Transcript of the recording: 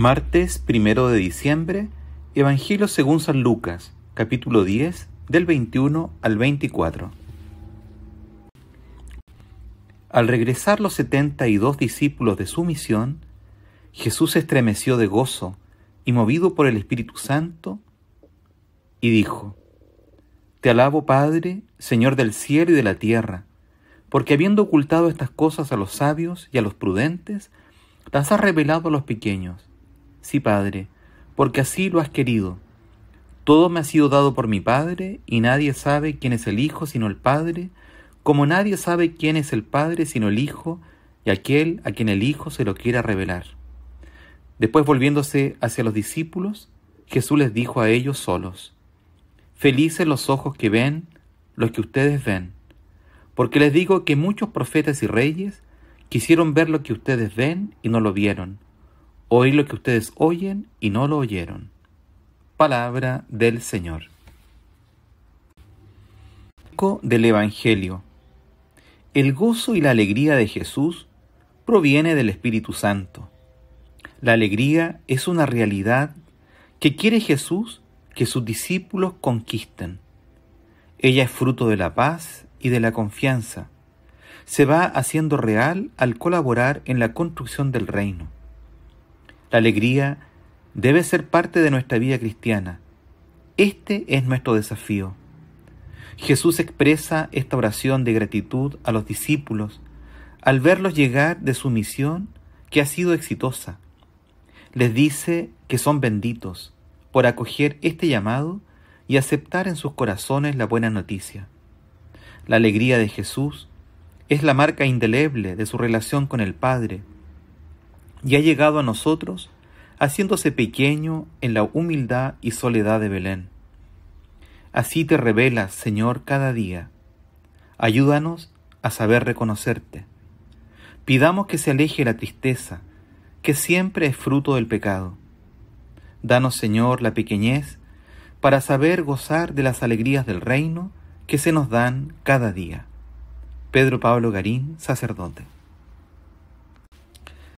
Martes 1 de diciembre, Evangelio según San Lucas, capítulo 10, del 21 al 24. Al regresar los setenta y dos discípulos de su misión, Jesús se estremeció de gozo y movido por el Espíritu Santo, y dijo, Te alabo Padre, Señor del cielo y de la tierra, porque habiendo ocultado estas cosas a los sabios y a los prudentes, las has revelado a los pequeños Sí, Padre, porque así lo has querido. Todo me ha sido dado por mi Padre, y nadie sabe quién es el Hijo sino el Padre, como nadie sabe quién es el Padre sino el Hijo, y aquel a quien el Hijo se lo quiera revelar. Después volviéndose hacia los discípulos, Jesús les dijo a ellos solos, Felices los ojos que ven, los que ustedes ven, porque les digo que muchos profetas y reyes quisieron ver lo que ustedes ven y no lo vieron, Oí lo que ustedes oyen y no lo oyeron. Palabra del Señor. Del Evangelio. El gozo y la alegría de Jesús proviene del Espíritu Santo. La alegría es una realidad que quiere Jesús que sus discípulos conquisten. Ella es fruto de la paz y de la confianza. Se va haciendo real al colaborar en la construcción del reino. La alegría debe ser parte de nuestra vida cristiana. Este es nuestro desafío. Jesús expresa esta oración de gratitud a los discípulos al verlos llegar de su misión que ha sido exitosa. Les dice que son benditos por acoger este llamado y aceptar en sus corazones la buena noticia. La alegría de Jesús es la marca indeleble de su relación con el Padre y ha llegado a nosotros haciéndose pequeño en la humildad y soledad de Belén. Así te revelas, Señor, cada día. Ayúdanos a saber reconocerte. Pidamos que se aleje la tristeza, que siempre es fruto del pecado. Danos, Señor, la pequeñez para saber gozar de las alegrías del reino que se nos dan cada día. Pedro Pablo Garín, sacerdote.